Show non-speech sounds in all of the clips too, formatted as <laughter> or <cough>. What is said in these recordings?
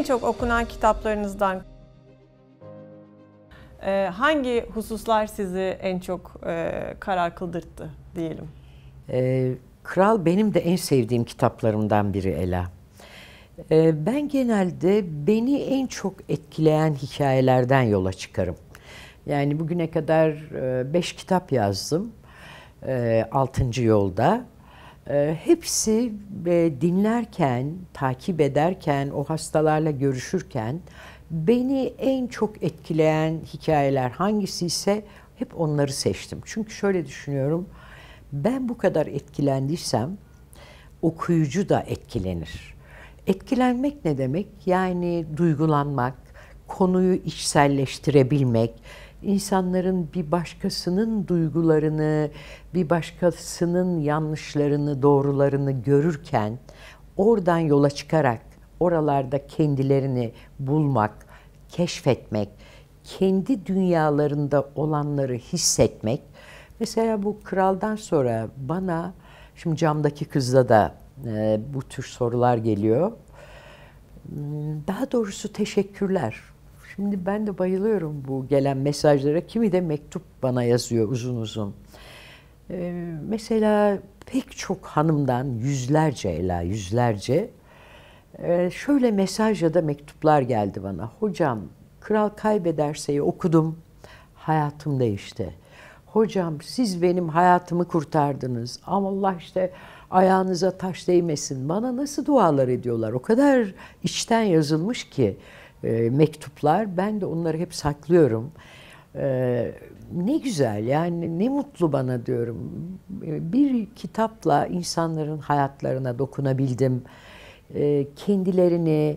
en çok okunan kitaplarınızdan e, hangi hususlar sizi en çok e, karar kıldırttı diyelim? Ee, Kral benim de en sevdiğim kitaplarımdan biri Ela. Ee, ben genelde beni en çok etkileyen hikayelerden yola çıkarım. Yani bugüne kadar e, beş kitap yazdım. Altıncı Yolda. Ee, hepsi e, dinlerken, takip ederken, o hastalarla görüşürken beni en çok etkileyen hikayeler hangisi ise hep onları seçtim. Çünkü şöyle düşünüyorum, ben bu kadar etkilendiysem okuyucu da etkilenir. Etkilenmek ne demek? Yani duygulanmak, konuyu içselleştirebilmek, insanların bir başkasının duygularını, bir başkasının yanlışlarını, doğrularını görürken oradan yola çıkarak oralarda kendilerini bulmak, keşfetmek, kendi dünyalarında olanları hissetmek. Mesela bu kraldan sonra bana, şimdi camdaki kızla da e, bu tür sorular geliyor. Hmm, daha doğrusu teşekkürler. Şimdi ben de bayılıyorum bu gelen mesajlara. Kimi de mektup bana yazıyor uzun uzun. Ee, mesela pek çok hanımdan yüzlerce Ela yüzlerce ee, şöyle mesaj ya da mektuplar geldi bana. Hocam Kral Kaybederse'yi okudum. Hayatım değişti. Hocam siz benim hayatımı kurtardınız. Ama Allah işte ayağınıza taş değmesin. Bana nasıl dualar ediyorlar? O kadar içten yazılmış ki e, mektuplar. Ben de onları hep saklıyorum. E, ne güzel yani ne mutlu bana diyorum. E, bir kitapla insanların hayatlarına dokunabildim. E, kendilerini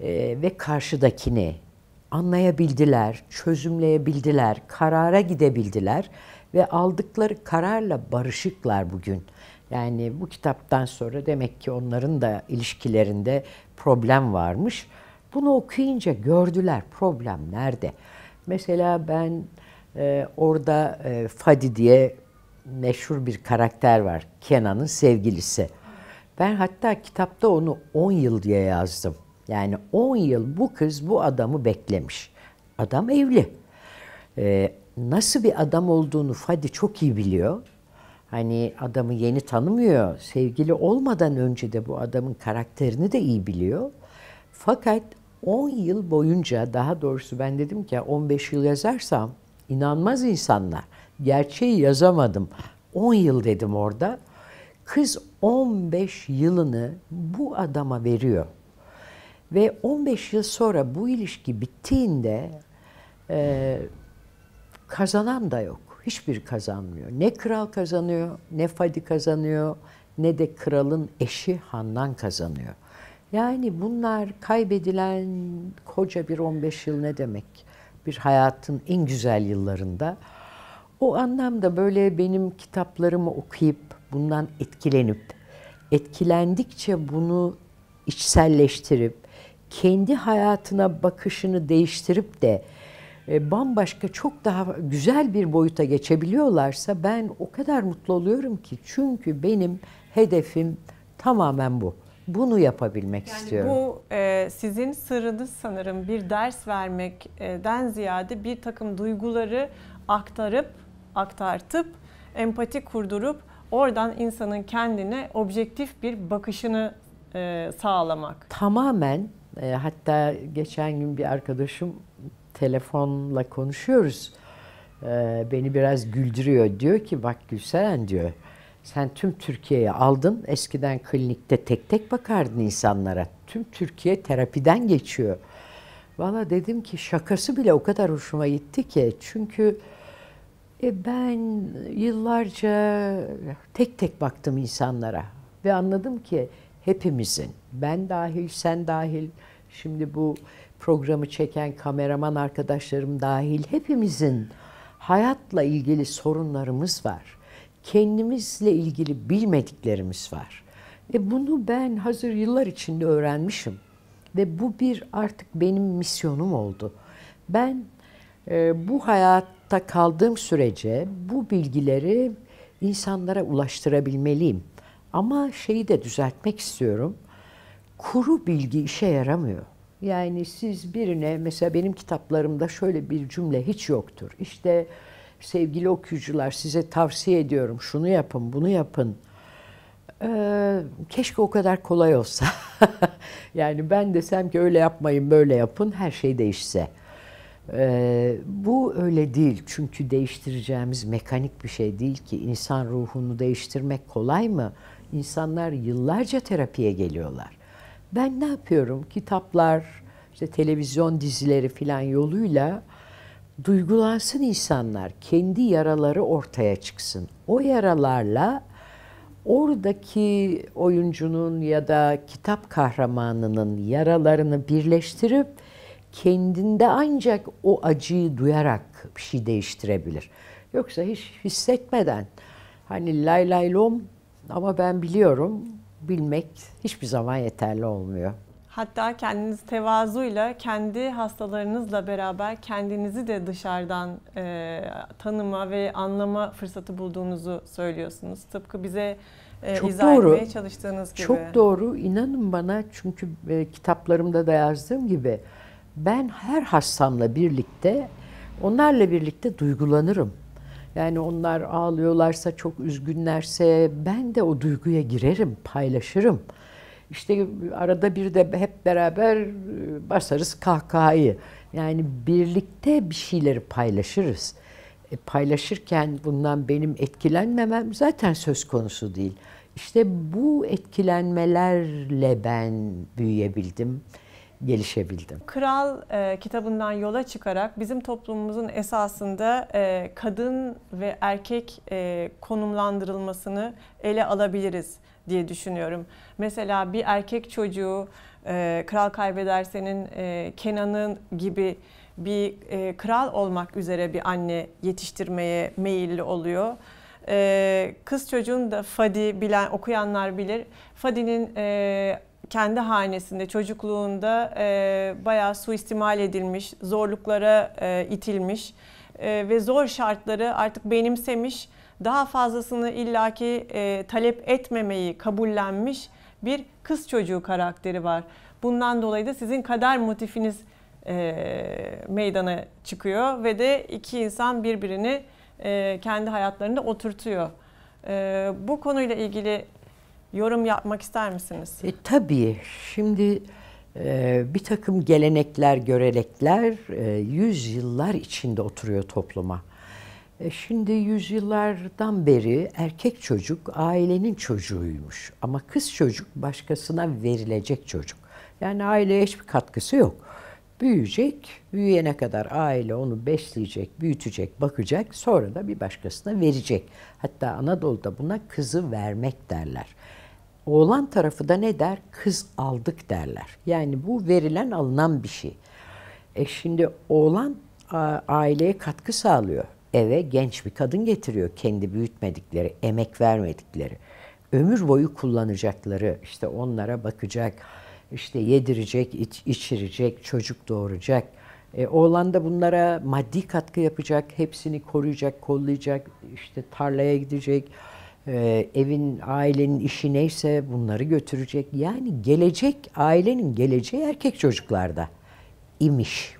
e, ve karşıdakini anlayabildiler, çözümleyebildiler, karara gidebildiler ve aldıkları kararla barışıklar bugün. Yani bu kitaptan sonra demek ki onların da ilişkilerinde problem varmış. Bunu okuyunca gördüler problem nerede. Mesela ben e, orada e, Fadi diye meşhur bir karakter var. Kenan'ın sevgilisi. Ben hatta kitapta onu 10 yıl diye yazdım. Yani 10 yıl bu kız bu adamı beklemiş. Adam evli. Ee, nasıl bir adam olduğunu Fadi çok iyi biliyor. Hani adamı yeni tanımıyor. Sevgili olmadan önce de bu adamın karakterini de iyi biliyor. Fakat 10 yıl boyunca daha doğrusu ben dedim ki 15 yıl yazarsam inanmaz insanlar. Gerçeği yazamadım. 10 yıl dedim orada. Kız 15 yılını bu adama veriyor. Ve 15 yıl sonra bu ilişki bittiğinde e, kazanan da yok. Hiçbir kazanmıyor. Ne kral kazanıyor, ne Fadi kazanıyor, ne de kralın eşi Handan kazanıyor. Yani bunlar kaybedilen koca bir 15 yıl ne demek? Bir hayatın en güzel yıllarında. O anlamda böyle benim kitaplarımı okuyup bundan etkilenip etkilendikçe bunu içselleştirip kendi hayatına bakışını değiştirip de e, bambaşka çok daha güzel bir boyuta geçebiliyorlarsa ben o kadar mutlu oluyorum ki çünkü benim hedefim tamamen bu. Bunu yapabilmek yani istiyorum. Bu e, sizin sırrınız sanırım bir ders vermekten ziyade bir takım duyguları aktarıp, aktartıp, empati kurdurup oradan insanın kendine objektif bir bakışını e, sağlamak. Tamamen e, hatta geçen gün bir arkadaşım telefonla konuşuyoruz. E, beni biraz güldürüyor. Diyor ki bak Gülseren diyor sen tüm Türkiye'ye aldın. Eskiden klinikte tek tek bakardın insanlara. Tüm Türkiye terapiden geçiyor. Valla dedim ki şakası bile o kadar hoşuma gitti ki. Çünkü e, ben yıllarca tek tek baktım insanlara. Ve anladım ki hepimizin, ben dahil, sen dahil, şimdi bu programı çeken kameraman arkadaşlarım dahil hepimizin hayatla ilgili sorunlarımız var kendimizle ilgili bilmediklerimiz var. Ve bunu ben hazır yıllar içinde öğrenmişim. Ve bu bir artık benim misyonum oldu. Ben e, bu hayatta kaldığım sürece bu bilgileri insanlara ulaştırabilmeliyim. Ama şeyi de düzeltmek istiyorum. Kuru bilgi işe yaramıyor. Yani siz birine mesela benim kitaplarımda şöyle bir cümle hiç yoktur. İşte sevgili okuyucular size tavsiye ediyorum şunu yapın bunu yapın. Ee, keşke o kadar kolay olsa. <laughs> yani ben desem ki öyle yapmayın böyle yapın her şey değişse. Ee, bu öyle değil çünkü değiştireceğimiz mekanik bir şey değil ki insan ruhunu değiştirmek kolay mı? İnsanlar yıllarca terapiye geliyorlar. Ben ne yapıyorum? Kitaplar, işte televizyon dizileri filan yoluyla duygulansın insanlar, kendi yaraları ortaya çıksın. O yaralarla oradaki oyuncunun ya da kitap kahramanının yaralarını birleştirip kendinde ancak o acıyı duyarak bir şey değiştirebilir. Yoksa hiç hissetmeden hani lay lay lom ama ben biliyorum bilmek hiçbir zaman yeterli olmuyor. Hatta kendiniz tevazuyla, kendi hastalarınızla beraber kendinizi de dışarıdan e, tanıma ve anlama fırsatı bulduğunuzu söylüyorsunuz. Tıpkı bize e, çok izah doğru. etmeye çalıştığınız gibi. Çok doğru. İnanın bana çünkü e, kitaplarımda da yazdığım gibi ben her hastamla birlikte, onlarla birlikte duygulanırım. Yani onlar ağlıyorlarsa, çok üzgünlerse ben de o duyguya girerim, paylaşırım. İşte arada bir de hep beraber e, basarız kahkahayı. Yani birlikte bir şeyleri paylaşırız. E, paylaşırken bundan benim etkilenmemem zaten söz konusu değil. İşte bu etkilenmelerle ben büyüyebildim gelişebildim. Kral e, kitabından yola çıkarak bizim toplumumuzun esasında e, kadın ve erkek e, konumlandırılmasını ele alabiliriz diye düşünüyorum. Mesela bir erkek çocuğu e, Kral Kaybederse'nin e, Kenan'ın gibi bir e, kral olmak üzere bir anne yetiştirmeye meyilli oluyor. E, kız çocuğun da Fadi bilen okuyanlar bilir. Fadi'nin e, kendi hanesinde, çocukluğunda e, bayağı suistimal edilmiş, zorluklara e, itilmiş e, ve zor şartları artık benimsemiş, daha fazlasını illaki e, talep etmemeyi kabullenmiş bir kız çocuğu karakteri var. Bundan dolayı da sizin kader motifiniz e, meydana çıkıyor ve de iki insan birbirini e, kendi hayatlarında oturtuyor. E, bu konuyla ilgili yorum yapmak ister misiniz? E, tabii. Şimdi e, bir takım gelenekler, görelekler e, yüzyıllar içinde oturuyor topluma. E, şimdi yüzyıllardan beri erkek çocuk ailenin çocuğuymuş. Ama kız çocuk başkasına verilecek çocuk. Yani aileye hiçbir katkısı yok. Büyüyecek, büyüyene kadar aile onu besleyecek, büyütecek, bakacak, sonra da bir başkasına verecek. Hatta Anadolu'da buna kızı vermek derler. Oğlan tarafı da ne der? Kız aldık derler. Yani bu verilen alınan bir şey. E şimdi oğlan aileye katkı sağlıyor. Eve genç bir kadın getiriyor kendi büyütmedikleri, emek vermedikleri. Ömür boyu kullanacakları, işte onlara bakacak, işte yedirecek, iç, içirecek, çocuk doğuracak. E, oğlan da bunlara maddi katkı yapacak, hepsini koruyacak, kollayacak, işte tarlaya gidecek, e, evin, ailenin işi neyse bunları götürecek. Yani gelecek, ailenin geleceği erkek çocuklarda imiş.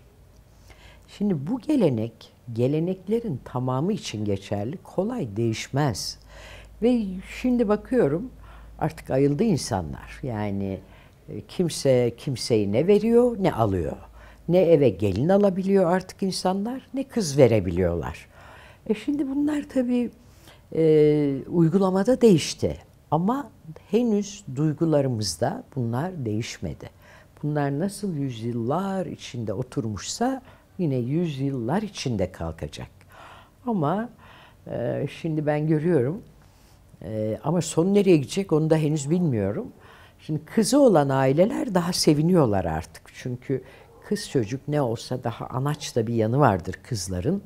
Şimdi bu gelenek, geleneklerin tamamı için geçerli, kolay değişmez. Ve şimdi bakıyorum artık ayıldı insanlar. Yani e, kimse kimseyi ne veriyor ne alıyor. Ne eve gelin alabiliyor artık insanlar ne kız verebiliyorlar. E şimdi bunlar tabii e, uygulamada değişti. Ama henüz duygularımızda bunlar değişmedi. Bunlar nasıl yüzyıllar içinde oturmuşsa yine yüzyıllar içinde kalkacak. Ama e, şimdi ben görüyorum e, ama son nereye gidecek onu da henüz bilmiyorum. Şimdi kızı olan aileler daha seviniyorlar artık. Çünkü kız çocuk ne olsa daha anaç da bir yanı vardır kızların.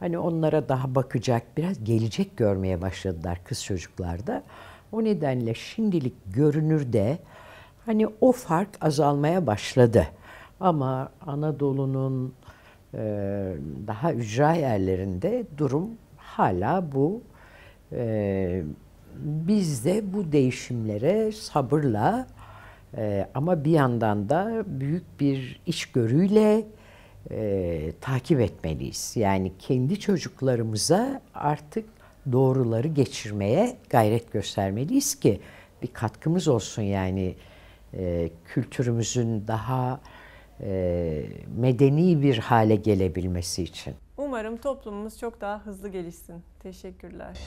Hani onlara daha bakacak, biraz gelecek görmeye başladılar kız çocuklarda. O nedenle şimdilik görünürde hani o fark azalmaya başladı. Ama Anadolu'nun e, daha ücra yerlerinde durum hala bu e, biz de bu değişimlere sabırla e, ama bir yandan da büyük bir içgörüyle e, takip etmeliyiz. Yani kendi çocuklarımıza artık doğruları geçirmeye gayret göstermeliyiz ki bir katkımız olsun yani e, kültürümüzün daha e, medeni bir hale gelebilmesi için. Umarım toplumumuz çok daha hızlı gelişsin. Teşekkürler.